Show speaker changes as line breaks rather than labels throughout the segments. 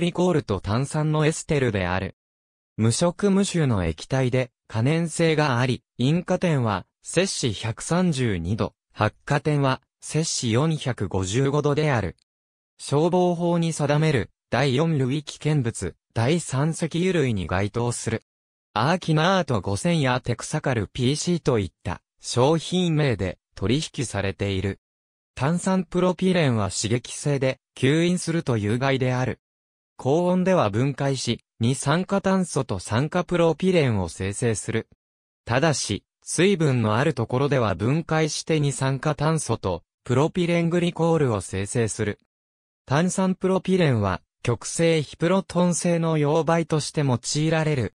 リコールと炭酸のエステルである。無色無臭の液体で、可燃性があり、引火点は、摂氏132度、発火点は、摂氏455度である。消防法に定める、第4類危険物、第3石油類に該当する。アーキナート5000やテクサカル PC といった商品名で取引されている。炭酸プロピレンは刺激性で吸引すると有害である。高温では分解し、二酸化炭素と酸化プロピレンを生成する。ただし、水分のあるところでは分解して二酸化炭素とプロピレングリコールを生成する。炭酸プロピレンは極性非プロトン性の溶媒として用いられる。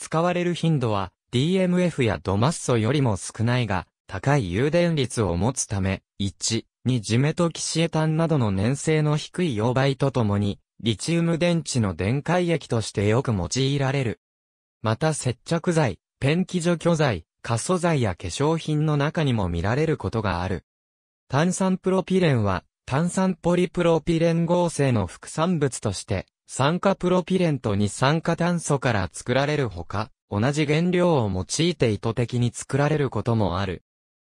使われる頻度は DMF やドマッソよりも少ないが、高い誘電率を持つため、1、にジメトキシエタンなどの粘性の低い溶媒とともに、リチウム電池の電解液としてよく用いられる。また接着剤、ペンキ除去剤、過素剤や化粧品の中にも見られることがある。炭酸プロピレンは炭酸ポリプロピレン合成の副産物として酸化プロピレンと二酸化炭素から作られるほか、同じ原料を用いて意図的に作られることもある。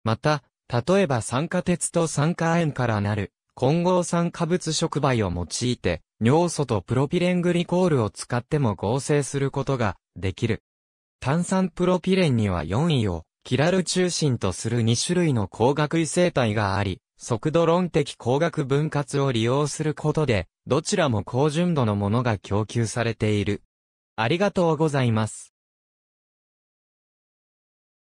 また、例えば酸化鉄と酸化塩からなる混合酸化物触媒を用いて尿素とプロピレングリコールを使っても合成することができる。炭酸プロピレンには4位をキラル中心とする2種類の光学異性体があり、速度論的光学分割を利用することで、どちらも高純度のものが供給されている。ありがとうございます。